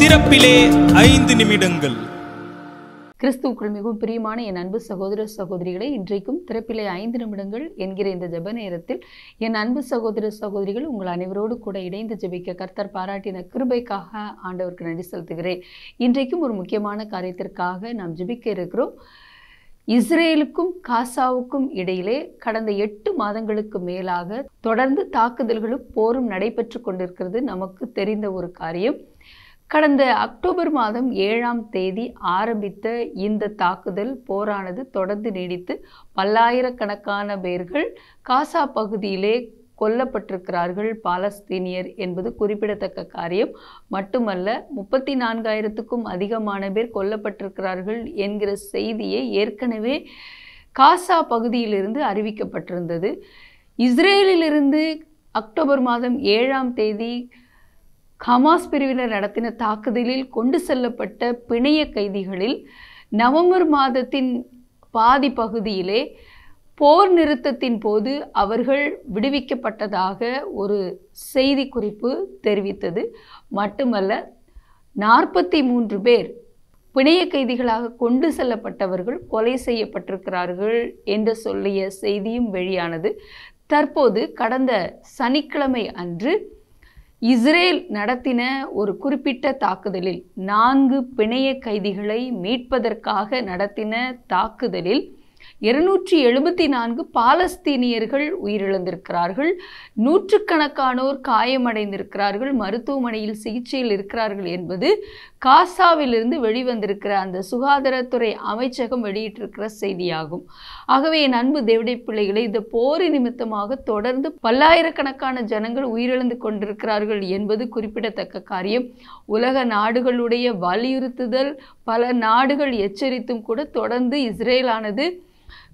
திறப்பிலே ஐந்து நிமிடங்கள் கிறிஸ்துவுக்குள் மிகவும் பிரியமான என் அன்பு சகோதர சகோதரிகளை இன்றைக்கும் திறப்பிலே ஐந்து நிமிடங்கள் என்கிற இந்த ஜப நேரத்தில் என் அன்பு சகோதர சகோதரிகள் உங்கள் அனைவரோடு கூட இணைந்து ஜபிக்க கர்த்தர் பாராட்டின கிருபைக்காக ஆண்டவருக்கு நன்றி செலுத்துகிறேன் இன்றைக்கும் ஒரு முக்கியமான காரியத்திற்காக நாம் ஜபிக்க இருக்கிறோம் இஸ்ரேலுக்கும் காசாவுக்கும் இடையிலே கடந்த எட்டு மாதங்களுக்கு மேலாக தொடர்ந்து தாக்குதல்களும் போரும் நடைபெற்று கொண்டிருக்கிறது நமக்கு தெரிந்த ஒரு காரியம் கடந்த அக்டோபர் மாதம் ஏழாம் தேதி ஆரம்பித்த இந்த தாக்குதல் போரானது தொடர்ந்து நீடித்து பல்லாயிரக்கணக்கான பேர்கள் காசா பகுதியிலே கொல்லப்பட்டிருக்கிறார்கள் பாலஸ்தீனியர் என்பது குறிப்பிடத்தக்க காரியம் மட்டுமல்ல முப்பத்தி நான்காயிரத்துக்கும் அதிகமான பேர் கொல்லப்பட்டிருக்கிறார்கள் என்கிற செய்தியை ஏற்கனவே காசா பகுதியிலிருந்து அறிவிக்கப்பட்டிருந்தது இஸ்ரேலிலிருந்து அக்டோபர் மாதம் ஏழாம் தேதி ஹமாஸ் பிரிவினர் நடத்தின தாக்குதலில் கொண்டு செல்லப்பட்ட பிணைய கைதிகளில் நவம்பர் மாதத்தின் பாதி பகுதியிலே போர் நிறுத்தத்தின் போது அவர்கள் விடுவிக்கப்பட்டதாக ஒரு செய்தி குறிப்பு தெரிவித்தது மட்டுமல்ல நாற்பத்தி மூன்று பேர் பிணைய கைதிகளாக கொண்டு செல்லப்பட்டவர்கள் கொலை செய்யப்பட்டிருக்கிறார்கள் என்று சொல்லிய செய்தியும் வெளியானது தற்போது கடந்த சனிக்கிழமை அன்று இஸ்ரேல் நடத்தின ஒரு குறிப்பிட்ட தாக்குதலில் நான்கு பிணைய கைதிகளை மீட்பதற்காக நடத்தின தாக்குதலில் இருநூற்றி எழுபத்தி நான்கு பாலஸ்தீனியர்கள் உயிரிழந்திருக்கிறார்கள் நூற்றுக்கணக்கானோர் காயமடைந்திருக்கிறார்கள் மருத்துவமனையில் சிகிச்சையில் இருக்கிறார்கள் என்பது காசாவிலிருந்து வெளிவந்திருக்கிற அந்த சுகாதாரத்துறை அமைச்சகம் வெளியிட்டிருக்கிற செய்தியாகும் ஆகவே என் அன்பு தேவடை பிள்ளைகளை இந்த போர் நிமித்தமாக தொடர்ந்து பல்லாயிரக்கணக்கான ஜனங்கள் உயிரிழந்து கொண்டிருக்கிறார்கள் என்பது குறிப்பிடத்தக்க காரியம் உலக நாடுகளுடைய வலியுறுத்துதல் பல நாடுகள் எச்சரித்தும் கூட தொடர்ந்து இஸ்ரேலானது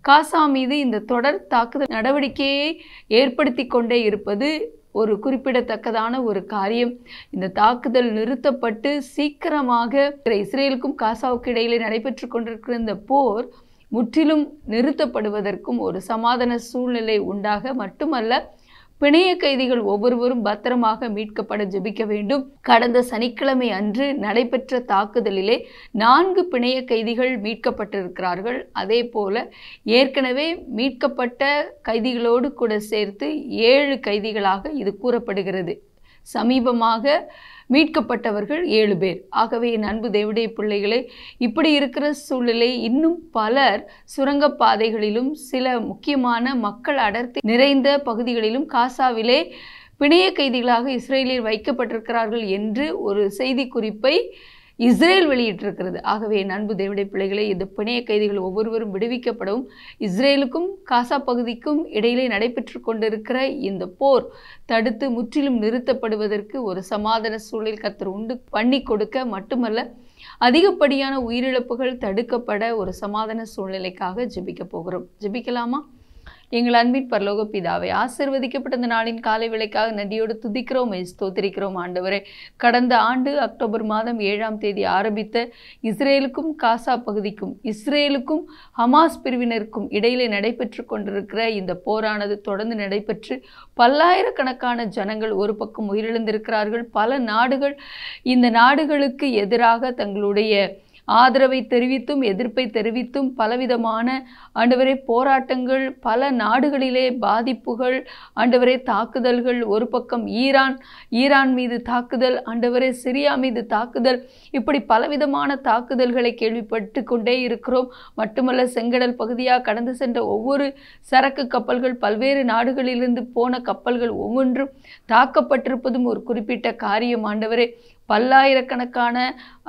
காசா மீது இந்த தொடர் தாக்குதல் நடவடிக்கையை ஏற்படுத்தி கொண்டே இருப்பது ஒரு குறிப்பிடத்தக்கதான ஒரு காரியம் இந்த தாக்குதல் நிறுத்தப்பட்டு சீக்கிரமாக இஸ்ரேலுக்கும் காசாவுக்கு இடையிலே நடைபெற்று கொண்டிருக்கிற இந்த போர் முற்றிலும் நிறுத்தப்படுவதற்கும் ஒரு சமாதான சூழ்நிலை உண்டாக மட்டுமல்ல பிணைய கைதிகள் ஒவ்வொருவரும் பத்திரமாக மீட்கப்பட ஜெபிக்க வேண்டும் கடந்த சனிக்கிழமை அன்று நடைபெற்ற தாக்குதலிலே நான்கு பிணைய கைதிகள் மீட்கப்பட்டிருக்கிறார்கள் அதே போல ஏற்கனவே மீட்கப்பட்ட கைதிகளோடு கூட சேர்த்து ஏழு கைதிகளாக இது கூறப்படுகிறது சமீபமாக மீட்கப்பட்டவர்கள் ஏழு பேர் ஆகவே என் அன்பு தேவடைய பிள்ளைகளை இப்படி இருக்கிற சூழ்நிலை இன்னும் பலர் சுரங்கப்பாதைகளிலும் சில முக்கியமான மக்கள் அடர்த்தி நிறைந்த பகுதிகளிலும் காசாவிலே பிணைய கைதிகளாக இஸ்ரேலில் வைக்கப்பட்டிருக்கிறார்கள் என்று ஒரு செய்தி குறிப்பை இஸ்ரேல் வெளியிட்டிருக்கிறது ஆகவே நண்பு தேவிட பிள்ளைகளை இந்த பிணைய கைதிகள் ஒவ்வொருவரும் விடுவிக்கப்படவும் இஸ்ரேலுக்கும் காசா பகுதிக்கும் இடையிலே நடைபெற்று கொண்டிருக்கிற இந்த போர் தடுத்து முற்றிலும் நிறுத்தப்படுவதற்கு ஒரு சமாதான சூழல் கத்தர் உண்டு பண்ணி கொடுக்க மட்டுமல்ல அதிகப்படியான உயிரிழப்புகள் தடுக்கப்பட ஒரு சமாதான சூழ்நிலைக்காக ஜெபிக்க போகிறோம் ஜெபிக்கலாமா எங்கள் அன்பின் பரலோக பிதாவை ஆசிர்வதிக்கப்பட்ட இந்த நாளின் காலை விலைக்காக நதியோடு துதிக்கிறோம் ஸ்தோத்திரிக்கிறோம் ஆண்டவரே கடந்த ஆண்டு அக்டோபர் மாதம் ஏழாம் தேதி ஆரம்பித்த இஸ்ரேலுக்கும் காசா பகுதிக்கும் இஸ்ரேலுக்கும் ஹமாஸ் பிரிவினருக்கும் இடையிலே நடைபெற்று கொண்டிருக்கிற இந்த போரானது தொடர்ந்து நடைபெற்று பல்லாயிரக்கணக்கான ஜனங்கள் ஒரு பக்கம் உயிரிழந்திருக்கிறார்கள் பல நாடுகள் இந்த நாடுகளுக்கு எதிராக தங்களுடைய ஆதரவை தெரிவித்தும் எதிர்ப்பை தெரிவித்தும் பலவிதமான ஆண்டவரை போராட்டங்கள் பல நாடுகளிலே பாதிப்புகள் ஆண்டவரை தாக்குதல்கள் ஒரு பக்கம் ஈரான் ஈரான் மீது தாக்குதல் ஆண்டவரை சிரியா மீது தாக்குதல் இப்படி பலவிதமான தாக்குதல்களை கேள்விப்பட்டு கொண்டே இருக்கிறோம் மட்டுமல்ல செங்கடல் பகுதியாக கடந்து சென்ற ஒவ்வொரு சரக்கு கப்பல்கள் பல்வேறு நாடுகளிலிருந்து போன கப்பல்கள் ஒவ்வொன்றும் தாக்கப்பட்டிருப்பதும் ஒரு குறிப்பிட்ட காரியம் ஆண்டவரே பல்லாயிரக்கணக்கான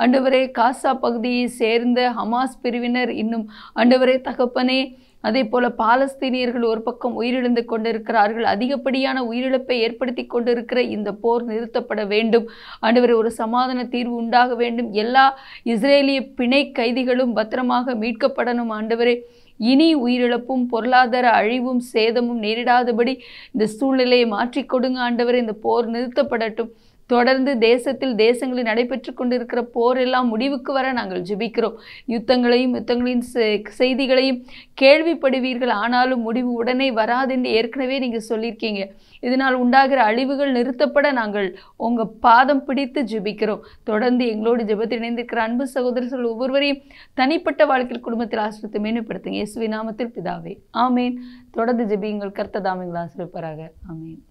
அண்டுவரே காசா பகுதியை சேர்ந்த ஹமாஸ் பிரிவினர் இன்னும் அண்டுவரே தகப்பனே அதே போல பாலஸ்தீனியர்கள் ஒரு பக்கம் உயிரிழந்து கொண்டிருக்கிறார்கள் அதிகப்படியான உயிரிழப்பை ஏற்படுத்தி கொண்டிருக்கிற இந்த போர் நிறுத்தப்பட வேண்டும் ஆண்டவர் ஒரு சமாதான தீர்வு உண்டாக வேண்டும் எல்லா இஸ்ரேலிய பிணை கைதிகளும் பத்திரமாக மீட்கப்படணும் ஆண்டவரே இனி உயிரிழப்பும் பொருளாதார அழிவும் சேதமும் நேரிடாதபடி இந்த சூழ்நிலையை மாற்றிக்கொடுங்க ஆண்டவர் இந்த போர் நிறுத்தப்படட்டும் தொடர்ந்து தேசத்தில் தேசங்களில் நடைபெற்று கொண்டிருக்கிற போர் எல்லாம் முடிவுக்கு வர நாங்கள் ஜெபிக்கிறோம் யுத்தங்களையும் யுத்தங்களின் செய்திகளையும் கேள்விப்படுவீர்கள் ஆனாலும் முடிவு உடனே வராது என்று ஏற்கனவே நீங்கள் சொல்லியிருக்கீங்க இதனால் உண்டாகிற அழிவுகள் நிறுத்தப்பட நாங்கள் உங்கள் பாதம் பிடித்து ஜெபிக்கிறோம் தொடர்ந்து எங்களோடு ஜெபத்தில் இணைந்திருக்கிற அன்பு சகோதரர்கள் ஒவ்வொருவரையும் தனிப்பட்ட வாழ்க்கையில் குடும்பத்தில் ஆசிரியத்தை மேம்படுத்துங்க இயேசுவி நாமத்தில் பிதாவே ஆமேன் தொடர்ந்து ஜெபியுங்கள் கர்த்ததாமிகள் ஆசிரியப்பராக ஆமேன்